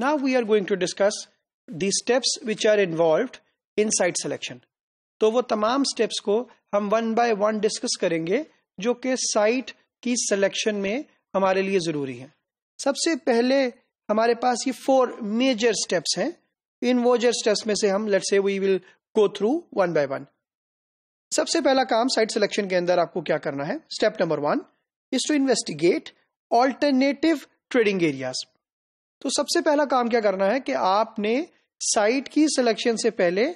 Now we are going to discuss the steps which are involved in site selection. तो वो तमाम steps को हम one by one discuss करेंगे जो कि site की selection में हमारे लिए जरूरी है सबसे पहले हमारे पास ये four major steps हैं इन वोजर स्टेप्स में से हम let's say we will go through one by one सबसे पहला काम साइट सिलेक्शन के अंदर आपको क्या करना है step number one is to investigate alternative trading areas तो सबसे पहला काम क्या करना है कि आपने साइट की सिलेक्शन से पहले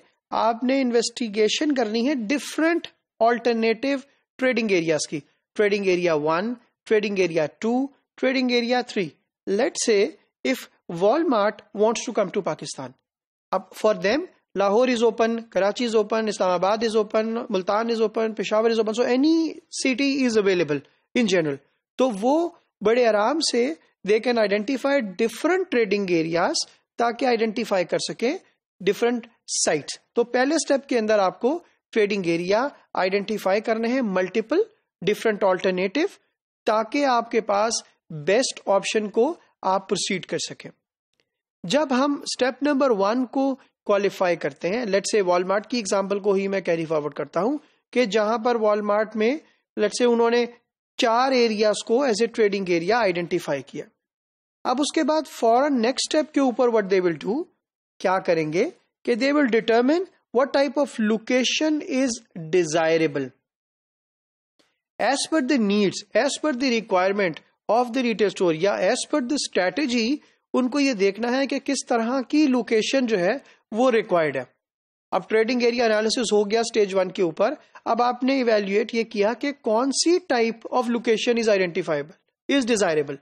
आपने इन्वेस्टिगेशन करनी है डिफरेंट ऑल्टरनेटिव ट्रेडिंग एरियाज की trading area one trading area two trading area three let say if Walmart wants to come to Pakistan अब for them Lahore is open Karachi is open Islamabad is open Multan is open Peshawar is open so any city is available in general तो वो बड़े आराम से they can identify different trading areas ताकि identify कर सके different site तो पहले स्टेप के अंदर आपको ट्रेडिंग एरिया आइडेंटिफाई करने हैं मल्टीपल डिफरेंट ऑल्टरनेटिव ताकि आपके पास बेस्ट ऑप्शन को आप प्रोसीड कर सके जब हम स्टेप नंबर वन को क्वालिफाई करते हैं लेट से वॉलमार्ट की एग्जाम्पल को ही मैं कैरी फॉरवर्ड करता हूं कि जहां पर वॉलमार्ट में लेट से उन्होंने चार एरियाज को as a trading area identify किया अब उसके बाद फॉरन नेक्स्ट स्टेप के ऊपर व्हाट दे विल डू क्या करेंगे कि they will determine what type of location is desirable as per the needs as per the requirement of the retail store या एज पर द स्ट्रेटेजी उनको यह देखना है कि किस तरह की लोकेशन जो है वो रिक्वायर्ड है अब ट्रेडिंग एरिया एनालिसिस हो गया स्टेज वन के ऊपर अब आपने इवेल्युएट ये किया कि कौन सी type of location is identifiable is desirable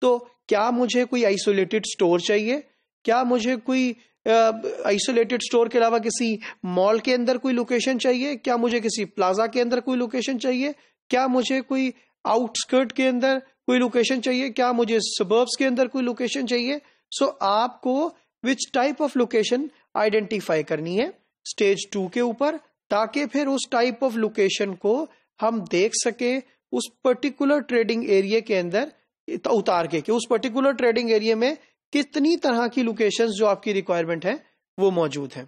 तो क्या मुझे कोई आइसोलेटेड स्टोर चाहिए क्या मुझे कोई आइसोलेटेड uh, स्टोर के अलावा किसी मॉल के अंदर कोई लोकेशन चाहिए क्या मुझे किसी प्लाजा के अंदर कोई लोकेशन चाहिए क्या मुझे कोई आउटस्कर्ट के अंदर कोई लोकेशन चाहिए क्या मुझे सबर्ब्स के अंदर कोई लोकेशन चाहिए सो so, आपको which type of location identify करनी है स्टेज टू के ऊपर ताकि फिर उस टाइप ऑफ लोकेशन को हम देख सके उस पर्टिकुलर ट्रेडिंग एरिया के अंदर उतार के कि उस पर्टिकुलर ट्रेडिंग एरिया में कितनी तरह की लोकेशंस जो आपकी रिक्वायरमेंट है वो मौजूद है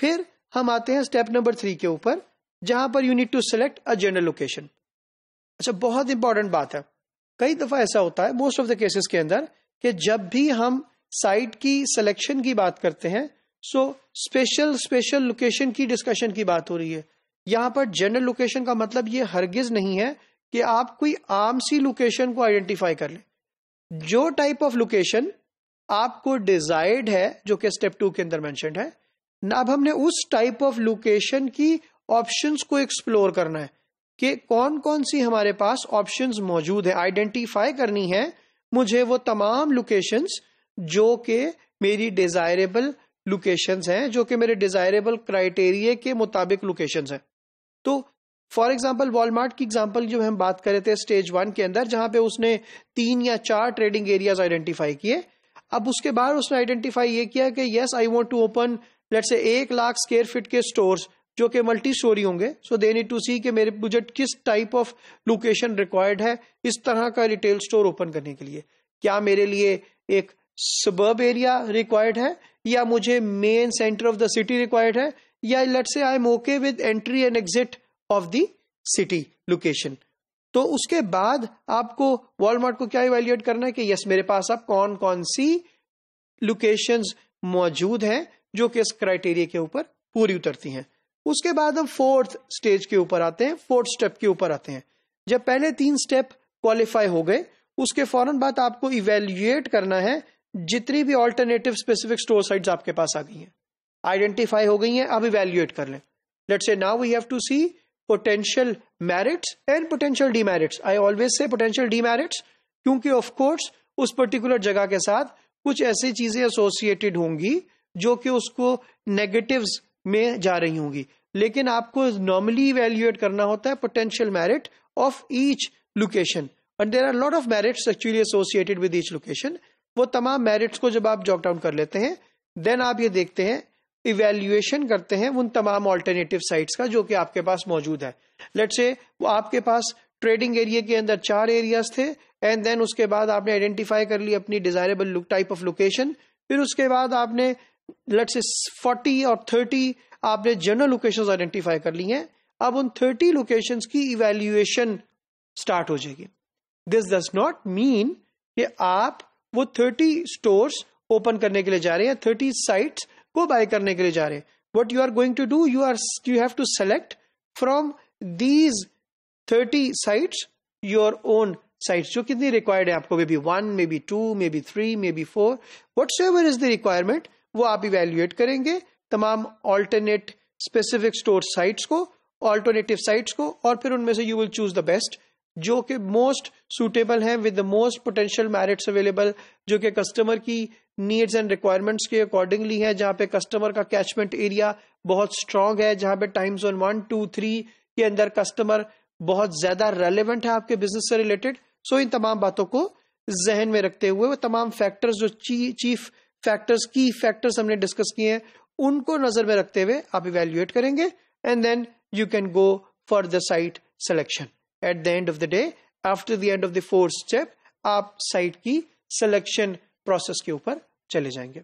फिर हम आते हैं स्टेप नंबर थ्री के ऊपर जहां पर unit to select a general location अच्छा बहुत इंपॉर्टेंट बात है कई दफा ऐसा होता है मोस्ट ऑफ द केसेस के अंदर कि जब भी हम साइट की सिलेक्शन की बात करते हैं सो स्पेशल स्पेशल लोकेशन की डिस्कशन की बात हो रही है यहां पर जनरल लोकेशन का मतलब ये हरगिज नहीं है कि आप कोई आम सी लोकेशन को आइडेंटिफाई कर लें जो टाइप ऑफ लोकेशन आपको डिजायर्ड है जो कि स्टेप टू के अंदर मैं है अब हमने उस टाइप ऑफ लोकेशन की ऑप्शंस को एक्सप्लोर करना है कि कौन कौन सी हमारे पास ऑप्शंस मौजूद है आइडेंटिफाई करनी है मुझे वो तमाम लोकेशंस जो कि मेरी डिजायरेबल लोकेशंस हैं जो कि मेरे डिजायरेबल क्राइटेरिया के मुताबिक लोकेशंस हैं तो फॉर एग्जाम्पल वॉलमार्ट की एग्जाम्पल जो हम बात कर रहे थे स्टेज वन के अंदर जहां पे उसने तीन या चार ट्रेडिंग एरियाज आइडेंटिफाई किए अब उसके बाद उसने आइडेंटिफाई ये किया कि yes I want to open let say एक लाख स्केयर फिट के स्टोर जो कि मल्टी स्टोरी होंगे सो दे नीड टू सी कि मेरे बजट किस टाइप ऑफ लोकेशन रिक्वायर्ड है इस तरह का रिटेल स्टोर ओपन करने के लिए क्या मेरे लिए एक सबर्ब एरिया रिक्वायर्ड है या मुझे main centre of the city required है या let say I am okay with entry and exit of the city location तो उसके बाद आपको वॉलमार्ट को क्या इवेल्युएट करना है कि यस मेरे पास अब कौन कौन सी लोकेशन मौजूद हैं जो कि इस क्राइटेरिया के ऊपर पूरी उतरती हैं उसके बाद हम फोर्थ स्टेज के ऊपर आते हैं फोर्थ स्टेप के ऊपर आते हैं जब पहले तीन स्टेप क्वालिफाई हो गए उसके फौरन बाद आपको इवेल्युएट करना है जितनी भी ऑल्टरनेटिव स्पेसिफिक स्टोर साइट आपके पास आ गई हैं आइडेंटिफाई हो गई हैं अब इवेल्युएट कर लें let say now we have to see potential merits and potential demerits I always say potential demerits क्योंकि ऑफकोर्स उस पर्टिकुलर जगह के साथ कुछ ऐसी चीजें एसोसिएटेड होंगी जो कि उसको नेगेटिव में जा रही होंगी लेकिन आपको नॉर्मली इवेल्युएट करना होता है potential merit of each location and there are lot of of actually associated with each location वो तमाम मेरिट्स को जब आप जॉक डाउन कर लेते हैं देन आप ये देखते हैं इवेल्युएशन करते हैं उन तमाम ऑल्टरनेटिव साइट्स का जो कि आपके पास मौजूद है लेट से वो आपके पास ट्रेडिंग एरिया के अंदर चार एरियाज थे एंड देन उसके बाद आपने आइडेंटिफाई कर ली अपनी desirable look type of location फिर उसके बाद आपने लेट से 40 और 30 आपने जनरल लोकेशन आइडेंटिफाई कर ली हैं अब उन 30 लोकेशंस की इवेल्युएशन स्टार्ट हो जाएगी दिस डज नॉट मीन कि आप वो थर्टी स्टोर्स ओपन करने के लिए जा रहे हैं थर्टी साइट को बाय करने के लिए जा रहे हैं what you are going to do you are you have to select from these thirty site your own site जो कितनी रिक्वायर्ड है आपको maybe one maybe two maybe three maybe four whatever is the requirement वो आप evaluate करेंगे तमाम alternate specific store sites को alternative sites को और फिर उनमें से you will choose the best जो कि मोस्ट सुटेबल हैं with the most potential merits available जो कि कस्टमर की नीड्स एंड रिक्वायरमेंट्स के अकॉर्डिंगली है जहां पे कस्टमर का कैचमेंट एरिया बहुत स्ट्रांग है जहां पे times on one two three के अंदर कस्टमर बहुत ज्यादा रेलिवेंट है आपके बिजनेस से रिलेटेड सो इन तमाम बातों को जहन में रखते हुए वो तमाम फैक्टर्स जो ची, चीफ फैक्टर्स की फैक्टर्स हमने डिस्कस किए हैं उनको नजर में रखते हुए आप इवेल्युएट करेंगे and then you can go for the site selection at the end of the day after the end of the fourth step आप साइट की सिलेक्शन प्रोसेस के ऊपर चले जाएंगे